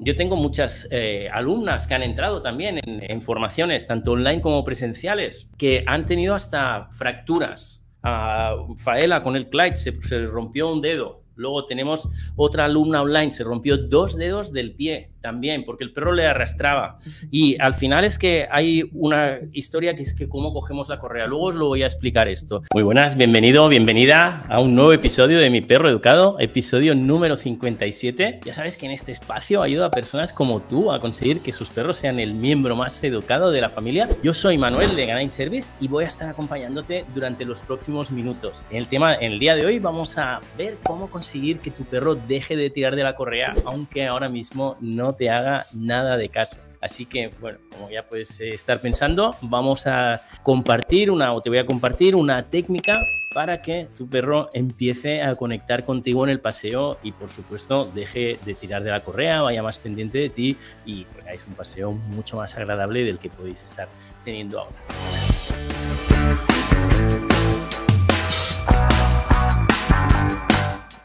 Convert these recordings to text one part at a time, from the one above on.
yo tengo muchas eh, alumnas que han entrado también en, formaciones, tanto online como presenciales, que han tenido hasta fracturas. Faela con el Clyde se, se rompió un dedo. Luego tenemos otra alumna online, se rompió dos dedos del pie también, porque el perro le arrastraba. Y al final es que hay una historia que es que cómo cogemos la correa. Luego os lo voy a explicar esto. Muy buenas, bienvenido, bienvenida a un nuevo episodio de Mi Perro Educado, episodio número 57. Ya sabes que en este espacio ayuda a personas como tú a conseguir que sus perros sean el miembro más educado de la familia. Yo soy Manuel de Ganain Service y voy a estar acompañándote durante los próximos minutos. En el tema, en el día de hoy vamos a ver cómo conseguir que tu perro deje de tirar de la correa, aunque ahora mismo no te haga nada de caso. Así que, bueno, como ya puedes eh, estar pensando, vamos a compartir una, o te voy a compartir una técnica para que tu perro empiece a conectar contigo en el paseo y por supuesto deje de tirar de la correa, vaya más pendiente de ti y hagáis pues, un paseo mucho más agradable del que podéis estar teniendo ahora.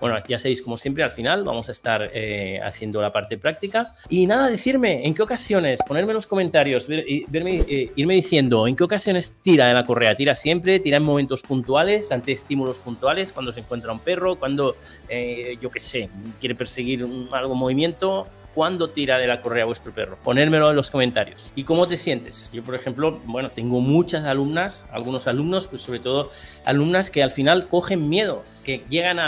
Bueno, ya sabéis, como siempre, al final vamos a estar eh, haciendo la parte práctica. Y nada, decirme en qué ocasiones, ponerme en los comentarios, eh, irme diciendo en qué ocasiones tira de la correa. Tira siempre, tira en momentos puntuales, ante estímulos puntuales, cuando se encuentra un perro, cuando, eh, yo qué sé, quiere perseguir algún movimiento cuándo tira de la correa vuestro perro. Ponérmelo en los comentarios. ¿Y cómo te sientes? Yo, por ejemplo, bueno, tengo muchas alumnas, algunos alumnos, pues sobre todo alumnas que al final cogen miedo que llegan a,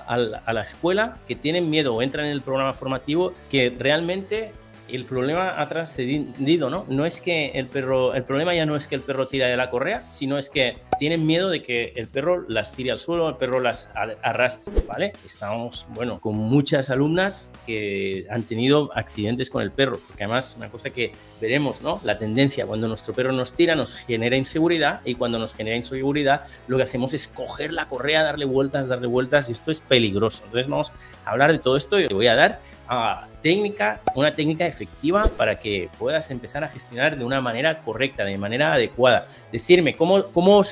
a la escuela, que tienen miedo o entran en el programa formativo, que realmente el problema ha trascendido, ¿no? No es que el perro, el problema ya no es que el perro tira de la correa, sino es que tienen miedo de que el perro las tire al suelo, el perro las arrastre, ¿vale? Estamos, bueno, con muchas alumnas que han tenido accidentes con el perro, porque además una cosa que veremos, ¿no? La tendencia, cuando nuestro perro nos tira, nos genera inseguridad y cuando nos genera inseguridad, lo que hacemos es coger la correa, darle vueltas, darle vueltas y esto es peligroso. Entonces vamos a hablar de todo esto y te voy a dar a ah, técnica, una técnica efectiva para que puedas empezar a gestionar de una manera correcta, de manera adecuada. Decirme, ¿cómo, cómo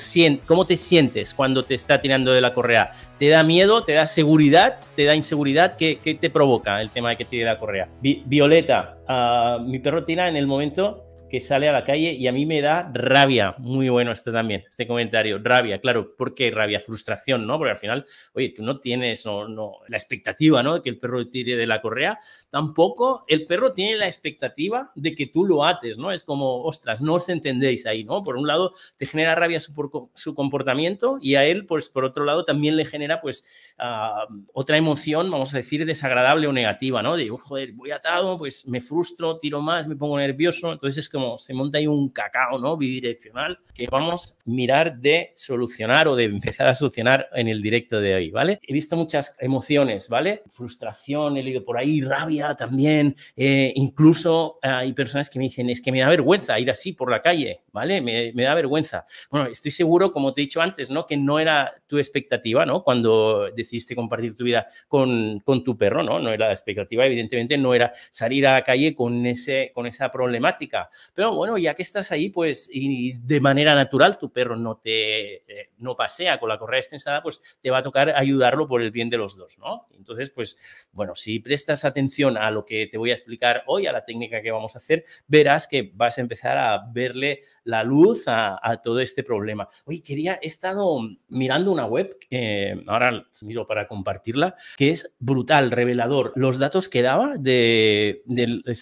cómo te sientes cuando te está tirando de la correa? ¿Te da miedo? ¿Te da seguridad? ¿Te da inseguridad? ¿Qué, te provoca el tema de que tire la correa? Violeta, ah, mi perro tira en el momento que sale a la calle y a mí me da rabia. Muy bueno este también, este comentario. Rabia, claro. ¿Por qué rabia? Frustración, ¿no? Porque al final, oye, tú no tienes no, la expectativa, ¿no? De que el perro tire de la correa. Tampoco el perro tiene la expectativa de que tú lo ates, ¿no? Es como, ostras, no os entendéis ahí, ¿no? Por un lado, te genera rabia su, su comportamiento y a él, pues, por otro lado, también le genera, pues, ah, otra emoción, vamos a decir, desagradable o negativa, ¿no? De, joder, voy atado, pues me frustro, tiro más, me pongo nervioso. Entonces es como se monta ahí un cacao, ¿no? Bidireccional, que vamos a mirar de solucionar o de empezar a solucionar en el directo de hoy, ¿vale? He visto muchas emociones, ¿vale? Frustración, he leído por ahí, rabia también, eh, incluso hay personas que me dicen, es que me da vergüenza ir así por la calle, ¿vale? Me, da vergüenza. Bueno, estoy seguro, como te he dicho antes, ¿no? Que no era tu expectativa, ¿no? Cuando decidiste compartir tu vida con, con tu perro, ¿no? No era la expectativa, evidentemente, no era salir a la calle con, ese, con esa problemática. Pero bueno, ya que estás ahí, pues y de manera natural tu perro no te eh, no pasea con la correa extensada, pues te va a tocar ayudarlo por el bien de los dos, ¿no? Entonces, pues bueno, si prestas atención a lo que te voy a explicar hoy, a la técnica que vamos a hacer, verás que vas a empezar a verle la luz a, todo este problema. Oye, quería, he estado mirando una web, eh, ahora miro para compartirla, que es brutal, revelador. Los datos que daba de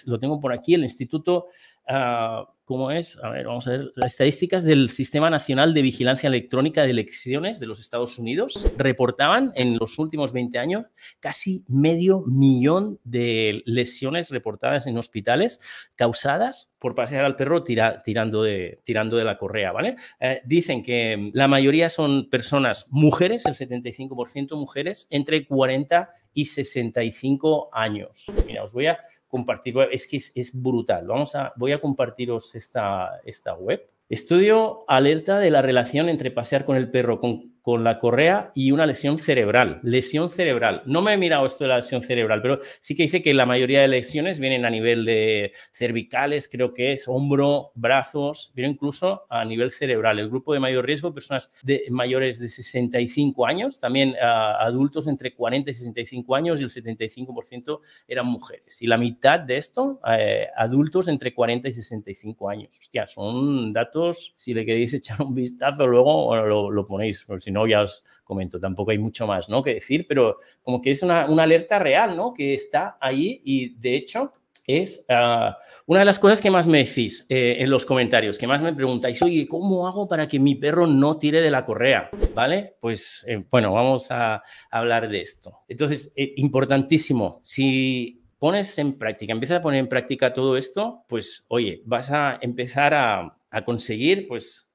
lo tengo por aquí, el Instituto Ah, ¿cómo es? A ver, vamos a ver. Las estadísticas del Sistema Nacional de Vigilancia Electrónica de Elecciones de los Estados Unidos reportaban en los últimos 20 años casi medio millón de lesiones reportadas en hospitales causadas por pasear al perro tirando, de, tirando de la correa, ¿vale? Eh, dicen que la mayoría son personas mujeres, el 75% mujeres, entre 40 y 65 años. Mira, os voy a compartir web. Es que es, brutal. Vamos a, voy a compartiros esta, esta web. Estudio alerta de la relación entre pasear con el perro con con la correa y una lesión cerebral. Lesión cerebral. No me he mirado esto de la lesión cerebral, pero sí que dice que la mayoría de lesiones vienen a nivel de cervicales, creo que es hombro, brazos, pero incluso a nivel cerebral. El grupo de mayor riesgo, personas de, mayores de 65 años, también ah, adultos entre 40 y 65 años y el 75% eran mujeres. Y la mitad de esto, eh, adultos entre 40 y 65 años. Hostia, son datos, si le queréis echar un vistazo luego, lo, ponéis no, ya os comento, tampoco hay mucho más ¿no? que decir, pero como que es una, alerta real, ¿no? Que está ahí y de hecho es ah, una de las cosas que más me decís eh, en los comentarios, que más me preguntáis, oye, ¿cómo hago para que mi perro no tire de la correa? ¿Vale? Pues eh, bueno, vamos a hablar de esto. Entonces, eh, importantísimo, si pones en práctica, empiezas a poner en práctica todo esto, pues oye, vas a empezar a, a conseguir, pues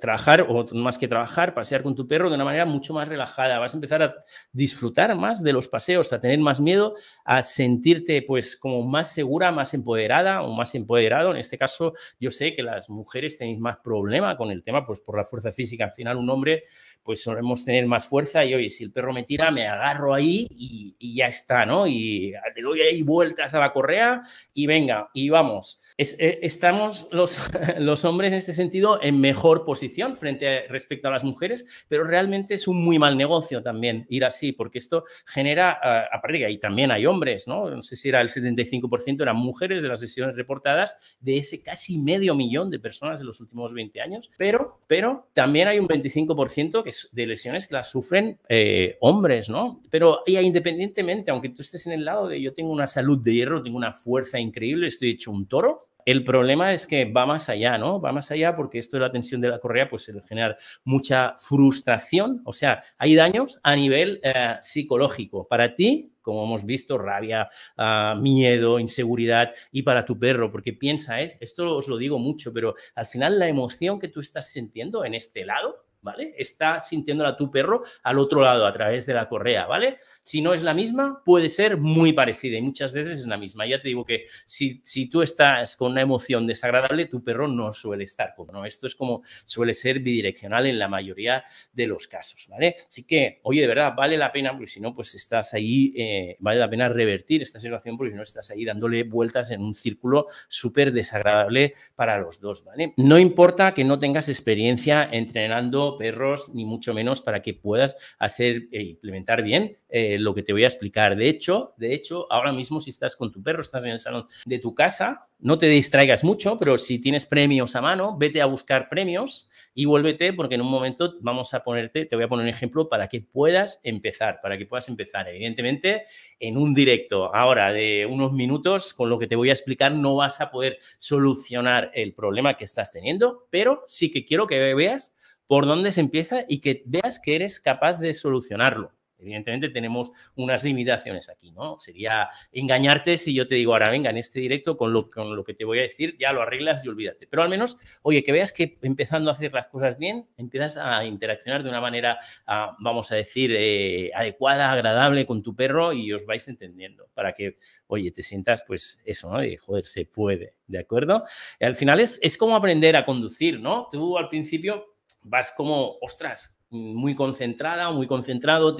trabajar o más que trabajar, pasear con tu perro de una manera mucho más relajada. Vas a empezar a disfrutar más de los paseos, a tener más miedo, a sentirte pues como más segura, más empoderada o más empoderado. En este caso, yo sé que las mujeres tenéis más problema con el tema, pues por la fuerza física. Al final, un hombre pues solemos tener más fuerza y oye, si el perro me tira, me agarro ahí y, ya está, ¿no? Y le doy ahí vueltas a la correa y venga, y vamos. E, estamos los, los hombres en este sentido en mejor mejor posición frente respecto a las mujeres, pero realmente es un muy mal negocio también ir así, porque esto genera, uh, aparte que ahí también hay hombres, ¿no? No sé si era el 75% eran mujeres de las lesiones reportadas de ese casi medio millón de personas en los últimos 20 años, pero, pero también hay un 25% que es de lesiones que las sufren eh, hombres, ¿no? Pero ya independientemente, aunque tú estés en el lado de yo tengo una salud de hierro, tengo una fuerza increíble, estoy hecho un toro, el problema es que va más allá, ¿no? Va más allá porque esto de la tensión de la correa pues el generar mucha frustración, o sea, hay daños a nivel eh, psicológico para ti, como hemos visto, rabia, ah, miedo, inseguridad, y para tu perro, porque piensa, ¿eh? esto os lo digo mucho, pero al final la emoción que tú estás sintiendo en este lado, ¿vale? Está sintiéndola tu perro al otro lado, a través de la correa, ¿vale? Si no es la misma, puede ser muy parecida y muchas veces es la misma. Ya te digo que si, si tú estás con una emoción desagradable, tu perro no suele estar como ¿no? Esto es como suele ser bidireccional en la mayoría de los casos, ¿vale? Así que, oye, de verdad, vale la pena, porque si no, pues estás ahí, eh, vale la pena revertir esta situación, porque si no, estás ahí dándole vueltas en un círculo súper desagradable para los dos, ¿vale? No importa que no tengas experiencia entrenando perros, ni mucho menos para que puedas hacer e implementar bien eh, lo que te voy a explicar. De hecho, de hecho, ahora mismo si estás con tu perro, estás en el salón de tu casa, no te distraigas mucho, pero si tienes premios a mano, vete a buscar premios y vuélvete porque en un momento vamos a ponerte, te voy a poner un ejemplo para que puedas empezar, para que puedas empezar, evidentemente, en un directo ahora de unos minutos, con lo que te voy a explicar, no vas a poder solucionar el problema que estás teniendo, pero sí que quiero que veas por dónde se empieza y que veas que eres capaz de solucionarlo. Evidentemente tenemos unas limitaciones aquí, ¿no? Sería engañarte si yo te digo, ahora venga, en este directo con lo, con lo que te voy a decir, ya lo arreglas y olvídate. Pero al menos, oye, que veas que empezando a hacer las cosas bien, empiezas a interaccionar de una manera, ah, vamos a decir, eh, adecuada, agradable con tu perro y os vais entendiendo para que, oye, te sientas pues eso, ¿no? De joder, se puede, ¿de acuerdo? al final es, es como aprender a conducir, ¿no? Tú al principio vas como, ostras, muy concentrada, muy concentrado,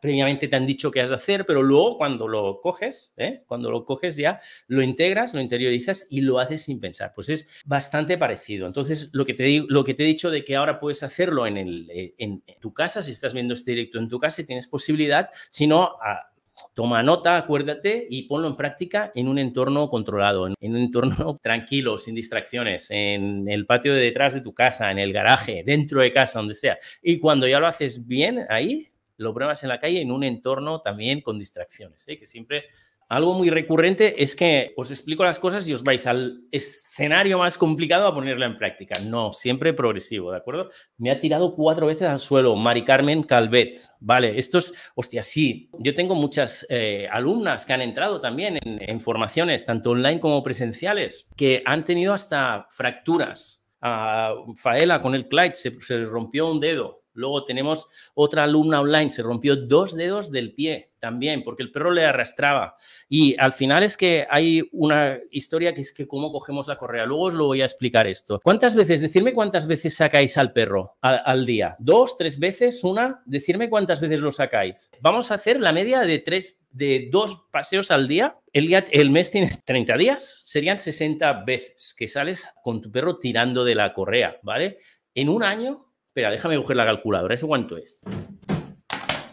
previamente te han dicho qué has de hacer, pero luego cuando lo coges, ¿eh? cuando lo coges ya, lo integras, lo interiorizas y lo haces sin pensar. Pues es bastante parecido. Entonces, lo que te, lo que te he dicho de que ahora puedes hacerlo en, el, eh, en, tu casa, si estás viendo este directo en tu casa y tienes posibilidad, si no, a, toma nota, acuérdate y ponlo en práctica en un entorno controlado, en un entorno tranquilo, sin distracciones, en el patio de detrás de tu casa, en el garaje, dentro de casa, donde sea. Y cuando ya lo haces bien ahí, lo pruebas en la calle en un entorno también con distracciones, ¿eh? que siempre algo muy recurrente es que os explico las cosas y os vais al escenario más complicado a ponerla en práctica. No, siempre progresivo, ¿de acuerdo? Me ha tirado cuatro veces al suelo Mari Carmen Calvet. Vale, esto es, hostia, sí. Yo tengo muchas eh, alumnas que han entrado también en, formaciones, tanto online como presenciales, que han tenido hasta fracturas a ah, Faela con el Clyde se, le rompió un dedo. Luego tenemos otra alumna online, se rompió dos dedos del pie también, porque el perro le arrastraba. Y al final es que hay una historia que es que cómo cogemos la correa. Luego os lo voy a explicar esto. ¿Cuántas veces? Decirme cuántas veces sacáis al perro al, día. ¿Dos, tres veces? ¿Una? Decirme cuántas veces lo sacáis. Vamos a hacer la media de tres de dos paseos al día, el, día, el mes tiene 30 días, serían 60 veces que sales con tu perro tirando de la correa, ¿vale? En un año Espera, déjame coger la calculadora. ¿Eso cuánto es?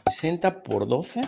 60 por 12.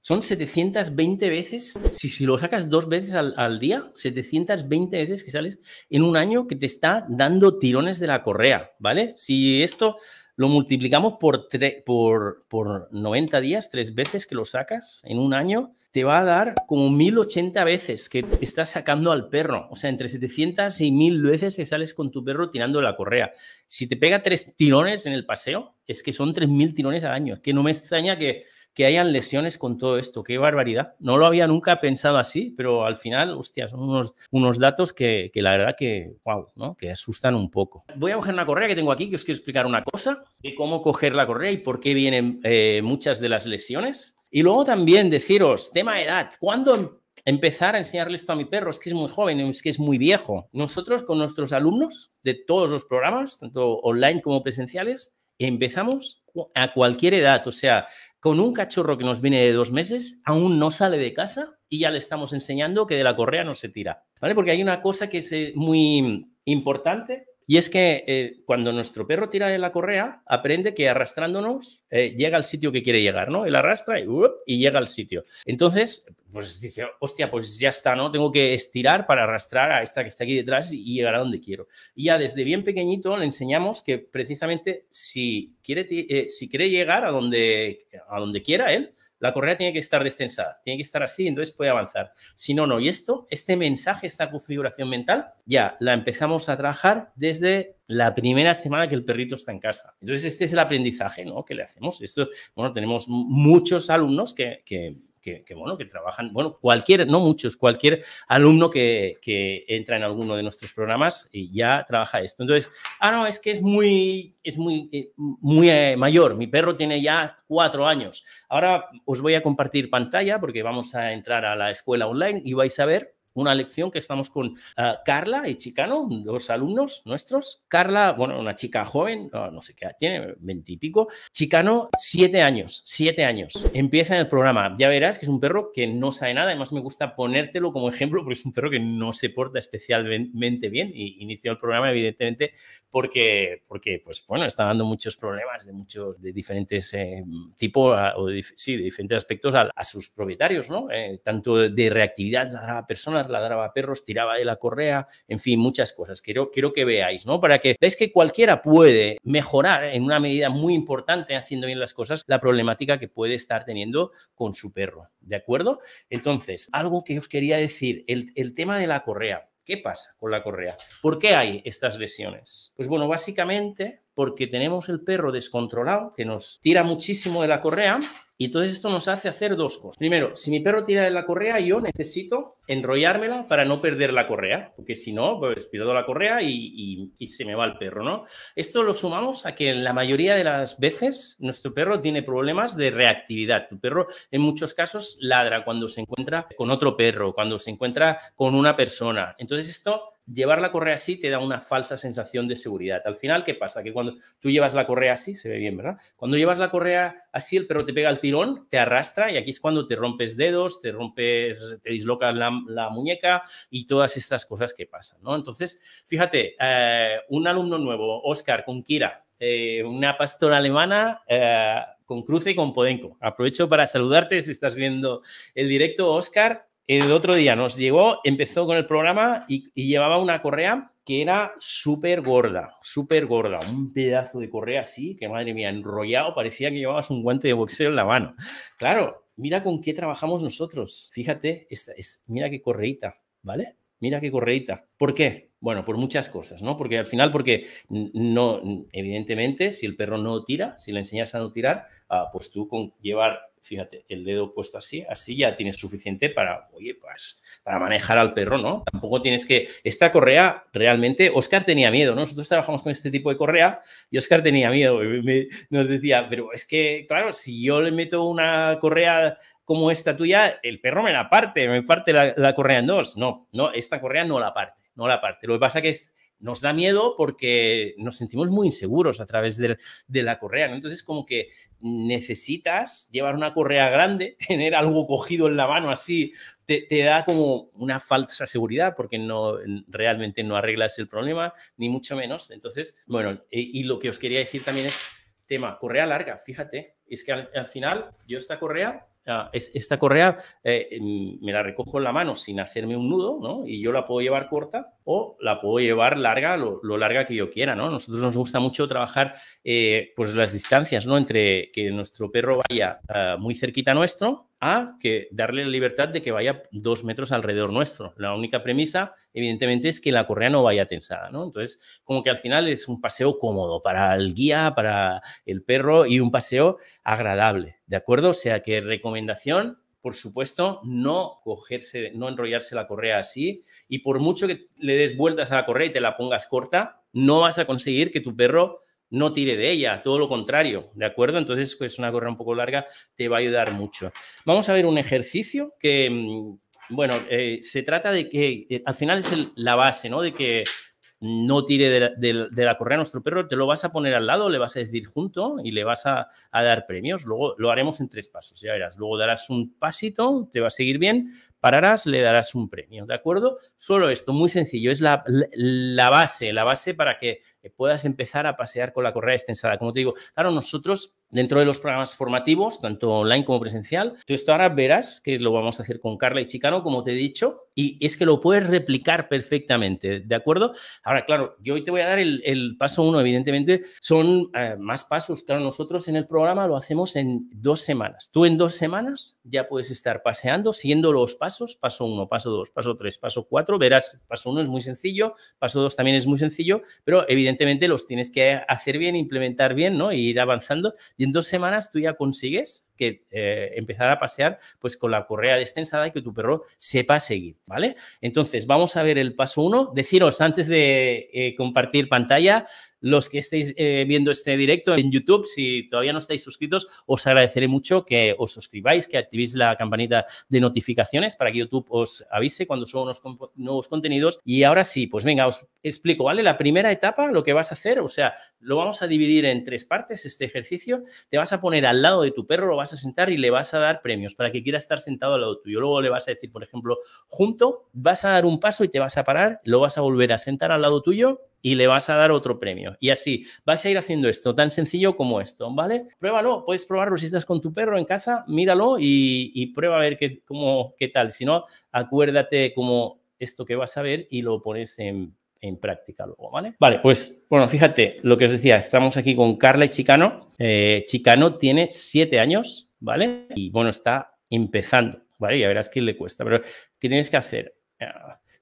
Son 720 veces. Si, si lo sacas dos veces al, día, 720 veces que sales en un año que te está dando tirones de la correa, ¿vale? Si esto lo multiplicamos por, por, por 90 días, tres veces que lo sacas en un año, te va a dar como 1080 veces que estás sacando al perro. O sea, entre 700 y 1000 veces que sales con tu perro tirando la correa. Si te pega tres tirones en el paseo, es que son 3000 tirones al año. que no me extraña que, hayan lesiones con todo esto. Qué barbaridad. No lo había nunca pensado así, pero al final, hostia, son unos, unos datos que, la verdad que, wow, ¿no? que asustan un poco. Voy a coger una correa que tengo aquí, que os quiero explicar una cosa, de cómo coger la correa y por qué vienen eh, muchas de las lesiones. Y luego también deciros, tema edad, ¿cuándo em-, empezar a enseñarle esto a mi perro? Es que es muy joven, es que es muy viejo. Nosotros con nuestros alumnos de todos los programas, tanto online como presenciales, empezamos a cualquier edad. O sea, con un cachorro que nos viene de dos meses, aún no sale de casa y ya le estamos enseñando que de la correa no se tira. ¿Vale? Porque hay una cosa que es eh, muy importante y es que eh, cuando nuestro perro tira de la correa, aprende que arrastrándonos eh, llega al sitio que quiere llegar, ¿no? Él arrastra uh, y, llega al sitio. Entonces, pues dice, hostia, pues ya está, ¿no? Tengo que estirar para arrastrar a esta que está aquí detrás y llegar a donde quiero. Y ya desde bien pequeñito le enseñamos que precisamente si quiere, eh, si quiere llegar a donde, a donde quiera él, la correa tiene que estar destensada, tiene que estar así, entonces puede avanzar. Si no, no. Y esto, este mensaje, esta configuración mental, ya la empezamos a trabajar desde la primera semana que el perrito está en casa. Entonces, este es el aprendizaje, ¿no? Que le hacemos. Esto, bueno, tenemos muchos alumnos que, que que, bueno, que trabajan, bueno, cualquier, no muchos, cualquier alumno que, que, entra en alguno de nuestros programas y ya trabaja esto. Entonces, ah, no, es que es muy, es muy, eh, muy eh, mayor, mi perro tiene ya cuatro años. Ahora os voy a compartir pantalla porque vamos a entrar a la escuela online y vais a ver una lección que estamos con ah, Carla y Chicano, dos alumnos nuestros. Carla, bueno, una chica joven, ah, no sé qué, tiene veintipico. Chicano, siete años, siete años. Empieza en el programa. Ya verás que es un perro que no sabe nada. Además, me gusta ponértelo como ejemplo porque es un perro que no se porta especialmente bien. Y inició el programa, evidentemente, porque, porque pues bueno, está dando muchos problemas de muchos, de diferentes eh, tipos, ah, sí, de diferentes aspectos a, sus propietarios, ¿no? Eh, tanto de reactividad, la persona ladraba a perros, tiraba de la correa, en fin, muchas cosas. Quiero, quiero que veáis, ¿no? Para que veáis que cualquiera puede mejorar en una medida muy importante haciendo bien las cosas la problemática que puede estar teniendo con su perro, ¿de acuerdo? Entonces, algo que os quería decir, el, el tema de la correa. ¿Qué pasa con la correa? ¿Por qué hay estas lesiones? Pues bueno, básicamente porque tenemos el perro descontrolado que nos tira muchísimo de la correa y entonces esto nos hace hacer dos cosas. Primero, si mi perro tira de la correa, yo necesito enrollármela para no perder la correa, porque si no, pues pierdo la correa y, y, se me va el perro, ¿no? Esto lo sumamos a que en la mayoría de las veces nuestro perro tiene problemas de reactividad. Tu perro en muchos casos ladra cuando se encuentra con otro perro, cuando se encuentra con una persona. Entonces esto llevar la correa así te da una falsa sensación de seguridad. Al final, ¿qué pasa? Que cuando tú llevas la correa así, se ve bien, ¿verdad? Cuando llevas la correa así, el perro te pega el tirón, te arrastra y aquí es cuando te rompes dedos, te rompes, te disloca la, muñeca y todas estas cosas que pasan, ¿no? Entonces, fíjate, eh, un alumno nuevo, Oscar, con Kira, eh, una pastora alemana eh, con cruce y con Podenco. Aprovecho para saludarte si estás viendo el directo, Oscar. El otro día nos llegó, empezó con el programa y, llevaba una correa que era súper gorda, súper gorda, un pedazo de correa así, que madre mía, enrollado, parecía que llevabas un guante de boxeo en la mano. Claro, mira con qué trabajamos nosotros, fíjate, mira qué correita, ¿vale? Mira qué correita. ¿Por qué? Bueno, por muchas cosas, ¿no? Porque al final, porque no, evidentemente, si el perro no tira, si le enseñas a no tirar, ah, pues tú con llevar fíjate, el dedo puesto así, así ya tienes suficiente para, oye, pues, para manejar al perro, ¿no? Tampoco tienes que, esta correa realmente, Oscar tenía miedo, ¿no? Nosotros trabajamos con este tipo de correa y Oscar tenía miedo, nos decía, pero es que, claro, si yo le meto una correa como esta tuya, el perro me la parte, me parte la, la correa en dos. No, no, esta correa no la parte, no la parte. Lo que pasa que es nos da miedo porque nos sentimos muy inseguros a través de, la correa. Entonces, como que necesitas llevar una correa grande, tener algo cogido en la mano así, te, da como una falsa seguridad porque no, realmente no arreglas el problema, ni mucho menos. Entonces, bueno, y, lo que os quería decir también es tema correa larga, fíjate, es que al final yo esta correa esta correa eh, me la recojo en la mano sin hacerme un nudo, Y yo la puedo llevar corta o la puedo llevar larga, lo, larga que yo quiera, Nosotros nos gusta mucho trabajar, eh, pues, las distancias, Entre que nuestro perro vaya ah, muy cerquita a nuestro a que darle la libertad de que vaya dos metros alrededor nuestro. La única premisa, evidentemente, es que la correa no vaya tensada, ¿no? Entonces, como que al final es un paseo cómodo para el guía, para el perro y un paseo agradable, ¿de acuerdo? O sea que recomendación, por supuesto, no cogerse, no enrollarse la correa así y por mucho que le des vueltas a la correa y te la pongas corta, no vas a conseguir que tu perro no tire de ella, todo lo contrario, ¿de acuerdo? Entonces, pues, una correa un poco larga, te va a ayudar mucho. Vamos a ver un ejercicio que, mm, bueno, eh, se trata de que eh, al final es la base, ¿no? De que no tire de la, correa nuestro perro, te lo vas a poner al lado, le vas a decir junto y le vas a, dar premios. Luego lo haremos en tres pasos, ya verás. Luego darás un pasito, te va a seguir bien, pararás, le darás un premio, ¿de acuerdo? Solo esto, muy sencillo, es la base, la base para que puedas empezar a pasear con la correa extensada. Como te digo, claro, nosotros dentro de los programas formativos, tanto online como presencial. Tú esto ahora verás que lo vamos a hacer con Carla y Chicano, como te he dicho, y es que lo puedes replicar perfectamente, ¿de acuerdo? Ahora, claro, yo hoy te voy a dar el, paso uno, evidentemente, son eh, más pasos. Claro, nosotros en el programa lo hacemos en dos semanas. Tú en dos semanas ya puedes estar paseando, siguiendo los pasos, paso uno, paso dos, paso tres, paso cuatro, verás, paso uno es muy sencillo, paso dos también es muy sencillo, pero evidentemente los tienes que hacer bien, implementar bien, ¿no? E ir avanzando y en dos semanas tú ya consigues que eh, empezar a pasear pues con la correa destensada y que tu perro sepa seguir, ¿vale? Entonces, vamos a ver el paso uno. Deciros antes de eh, compartir pantalla, los que estéis eh, viendo este directo en YouTube, si todavía no estáis suscritos, os agradeceré mucho que os suscribáis, que activéis la campanita de notificaciones para que YouTube os avise cuando son unos nuevos contenidos. Y ahora sí, pues venga, os explico, ¿vale? La primera etapa, lo que vas a hacer, o sea, lo vamos a dividir en tres partes, este ejercicio. Te vas a poner al lado de tu perro, lo vas a sentar y le vas a dar premios para que quiera estar sentado al lado tuyo. Luego le vas a decir, por ejemplo, junto, vas a dar un paso y te vas a parar, lo vas a volver a sentar al lado tuyo y le vas a dar otro premio. Y así, vas a ir haciendo esto, tan sencillo como esto, ¿vale? Pruébalo, puedes probarlo si estás con tu perro en casa, míralo y, prueba a ver qué, cómo, qué tal. Si no, acuérdate como esto que vas a ver y lo pones en en práctica luego, ¿vale? Vale, pues bueno, fíjate lo que os decía, estamos aquí con Carla y Chicano. Eh, Chicano tiene siete años, ¿vale? Y bueno, está empezando, ¿vale? Ya verás que le cuesta, pero ¿qué tienes que hacer? Eh,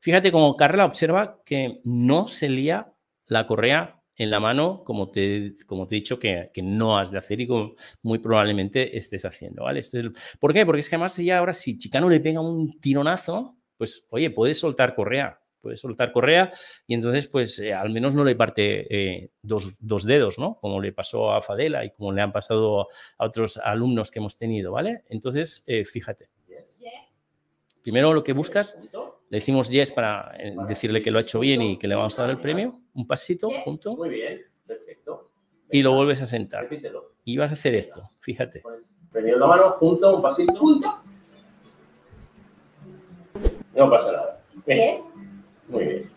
fíjate cómo Carla observa que no se lía la correa en la mano, como te, como te he dicho, que, no has de hacer y como muy probablemente estés haciendo, ¿vale? ¿Por qué? Porque es que además ya ahora si Chicano le pega un tironazo, pues oye, puedes soltar correa, puede soltar correa y entonces pues eh, al menos no le parte eh, dos, dedos, ¿no? Como le pasó a Fadela y como le han pasado a otros alumnos que hemos tenido, ¿vale? Entonces, eh, fíjate. Primero lo que buscas, le decimos yes para decirle que lo ha hecho bien y que le vamos a dar el premio, un pasito junto. Muy bien, perfecto. Y lo vuelves a sentar. Y vas a hacer esto, fíjate. Pues, la mano, junto, un pasito. Junto. No pasa nada. Muy bien.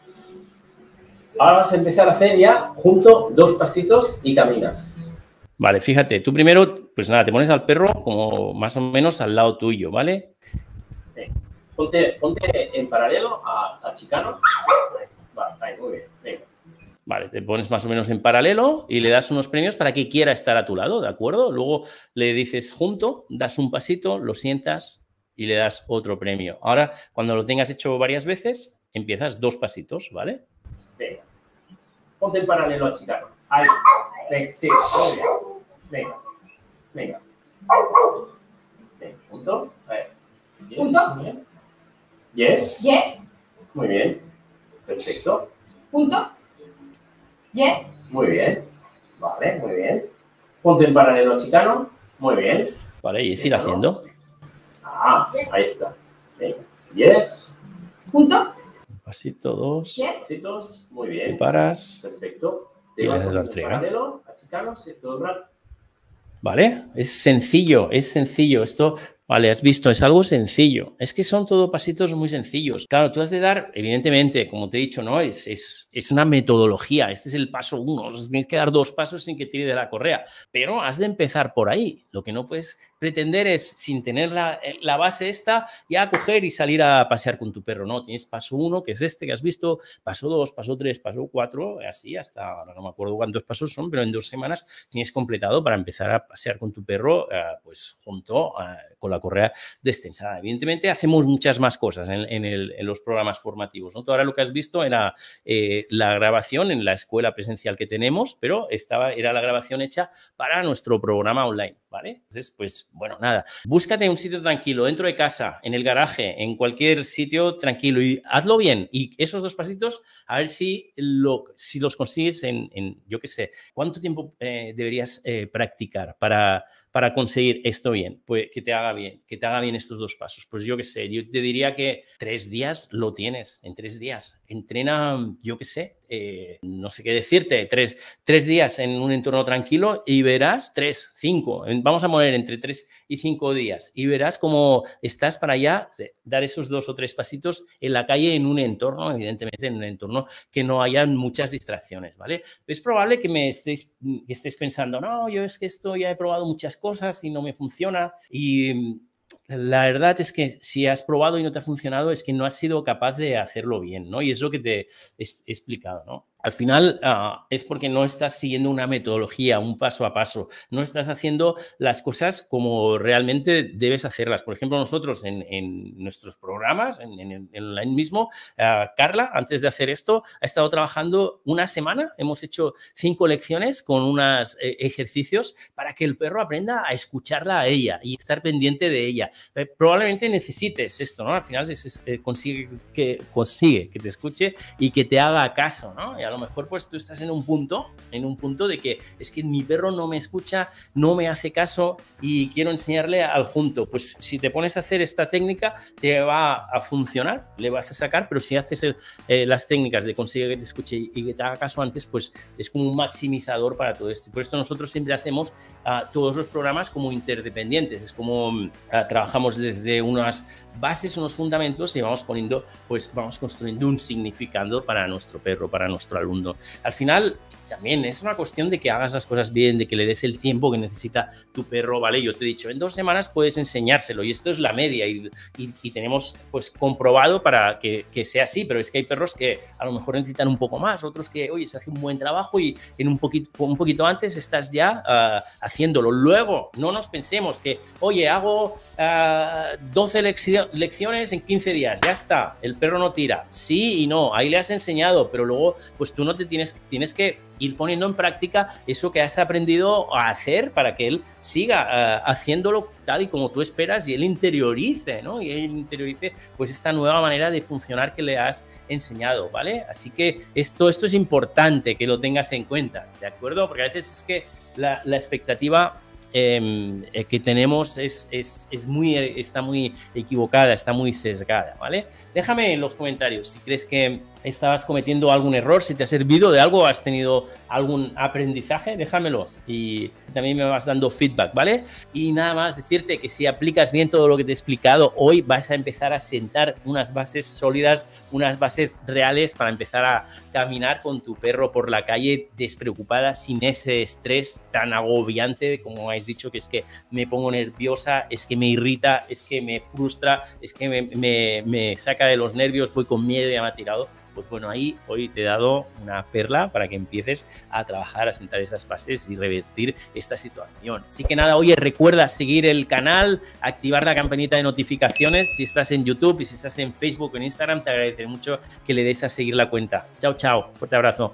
Ahora vas a empezar a hacer ya junto dos pasitos y caminas. Vale, fíjate, tú primero, pues nada, te pones al perro como más o menos al lado tuyo, ¿vale? Ponte, en paralelo a, Chicano. Vale, muy bien, Vale, te pones más o menos en paralelo y le das unos premios para que quiera estar a tu lado, ¿de acuerdo? Luego le dices junto, das un pasito, lo sientas y le das otro premio. Ahora, cuando lo tengas hecho varias veces, Empiezas dos pasitos, ¿vale? Venga. Ponte en paralelo a chicano. Ahí. Venga, venga. Venga. Venga. Punto. A ver. Punto. Yes. Yes. Muy bien. Perfecto. Punto. Yes. Muy bien. Vale, muy bien. Ponte en paralelo a chicano. Muy bien. Vale, y es ir haciendo. Ah, ahí está. Venga. Yes. Punto. Pasito dos. Pasitos, muy bien. Te paras. Perfecto. Te vas a la ¿Vale? Es sencillo, es sencillo. Esto, vale, has visto, es algo sencillo. Es que son todo pasitos muy sencillos. Claro, tú has de dar, evidentemente, como te he dicho, ¿no? Es, es, es una metodología. Este es el paso uno. tienes que dar dos pasos sin que tire de la correa. Pero has de empezar por ahí. Lo que no puedes pretender es, sin tener eh, la, base esta, ya coger y salir a pasear con tu perro, ¿no? Tienes paso uno, que es este que has visto, paso dos, paso tres, paso cuatro, así hasta, no me acuerdo cuántos pasos son, pero en dos semanas tienes completado para empezar a pasear con tu perro, eh, pues junto eh, con la correa destensada. Evidentemente hacemos muchas más cosas en, los programas formativos, ¿no? ahora lo que has visto era la grabación en la escuela presencial que tenemos, pero estaba, era la grabación hecha para nuestro programa online. ¿vale? Entonces, pues bueno, nada, búscate un sitio tranquilo, dentro de casa, en el garaje, en cualquier sitio tranquilo y hazlo bien. Y esos dos pasitos, a ver si, lo, si los consigues en, yo qué sé, ¿cuánto tiempo eh, deberías eh, practicar para, para conseguir esto bien? Pues que te haga bien, que te haga bien estos dos pasos. Pues yo qué sé, yo te diría que tres días lo tienes, en tres días. Entrena, yo qué sé, eh, no sé qué decirte, tres, tres, días en un entorno tranquilo y verás tres, cinco, vamos a poner entre tres y cinco días y verás cómo estás para ya dar esos dos o tres pasitos en la calle en un entorno, evidentemente en un entorno que no hayan muchas distracciones, ¿vale? Es probable que me estéis, que estéis pensando, no, yo es que esto ya he probado muchas cosas y no me funciona y la verdad es que si has probado y no te ha funcionado, es que no has sido capaz de hacerlo bien, ¿no? Y es lo que te he explicado, ¿no? al final ah, es porque no estás siguiendo una metodología, un paso a paso, no estás haciendo las cosas como realmente debes hacerlas. Por ejemplo, nosotros en, nuestros programas, en, el mismo, ah, Carla, antes de hacer esto, ha estado trabajando una semana, hemos hecho cinco lecciones con unos eh, ejercicios para que el perro aprenda a escucharla a ella y estar pendiente de ella. Eh, probablemente necesites esto, ¿no? Al final eh, consigue, que, consigue que te escuche y que te haga caso, ¿no? a lo mejor pues tú estás en un punto, en un punto de que es que mi perro no me escucha, no me hace caso y quiero enseñarle al junto. Pues si te pones a hacer esta técnica, te va a funcionar, le vas a sacar, pero si haces eh, las técnicas de conseguir que te escuche y que te haga caso antes, pues es como un maximizador para todo esto. Por esto nosotros siempre hacemos ah, todos los programas como interdependientes, es como mm, ah, trabajamos desde unas bases, unos fundamentos y vamos poniendo, pues vamos construyendo un significado para nuestro perro, para nuestro mundo. Al final, también es una cuestión de que hagas las cosas bien, de que le des el tiempo que necesita tu perro, ¿vale? Yo te he dicho, en dos semanas puedes enseñárselo y esto es la media y, tenemos pues comprobado para que, sea así, pero es que hay perros que a lo mejor necesitan un poco más, otros que, oye, se hace un buen trabajo y en un poquito, un poquito antes estás ya ah, haciéndolo. Luego, no nos pensemos que, oye, hago 12 ah, lecciones en 15 días, ya está, el perro no tira. Sí y no, ahí le has enseñado, pero luego pues pues tú no te tienes, tienes que ir poniendo en práctica eso que has aprendido a hacer para que él siga eh, haciéndolo tal y como tú esperas y él interiorice, ¿no? Y él interiorice pues esta nueva manera de funcionar que le has enseñado, ¿vale? Así que esto, esto es importante que lo tengas en cuenta, ¿de acuerdo? Porque a veces es que la, expectativa em, eh, que tenemos es, es, muy, está muy equivocada, está muy sesgada, ¿vale? Déjame en los comentarios si crees que estabas cometiendo algún error, si te ha servido de algo, has tenido algún aprendizaje, déjamelo y también me vas dando feedback, ¿vale? Y nada más decirte que si aplicas bien todo lo que te he explicado hoy, vas a empezar a sentar unas bases sólidas, unas bases reales para empezar a caminar con tu perro por la calle despreocupada, sin ese estrés tan agobiante, como habéis dicho, que es que me pongo nerviosa, es que me irrita, es que me frustra, es que me, saca de los nervios, voy con miedo y me ha tirado pues bueno, ahí hoy te he dado una perla para que empieces a trabajar, a sentar esas pases y revertir esta situación. Así que nada, oye, recuerda seguir el canal, activar la campanita de notificaciones si estás en YouTube y si estás en Facebook o en Instagram, te agradeceré mucho que le des a seguir la cuenta. Chao, chao, fuerte abrazo.